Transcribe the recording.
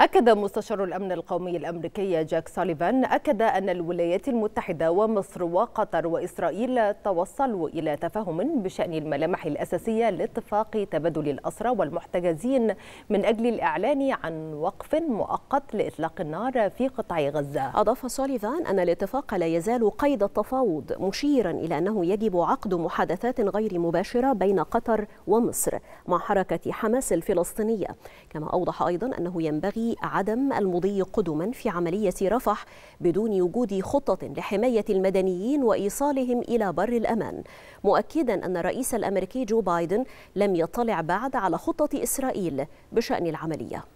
أكد مستشار الأمن القومي الأمريكي جاك ساليفان أكد أن الولايات المتحدة ومصر وقطر وإسرائيل توصلوا إلى تفاهم بشأن الملامح الأساسية لاتفاق تبادل الأسرى والمحتجزين من أجل الإعلان عن وقف مؤقت لإطلاق النار في قطاع غزة أضاف ساليفان أن الاتفاق لا يزال قيد التفاوض مشيرا إلى أنه يجب عقد محادثات غير مباشرة بين قطر ومصر مع حركة حماس الفلسطينية كما أوضح أيضا أنه ينبغي عدم المضي قدما في عملية رفح بدون وجود خطة لحماية المدنيين وإيصالهم إلى بر الأمان مؤكدا أن الرئيس الأمريكي جو بايدن لم يطلع بعد على خطة إسرائيل بشأن العملية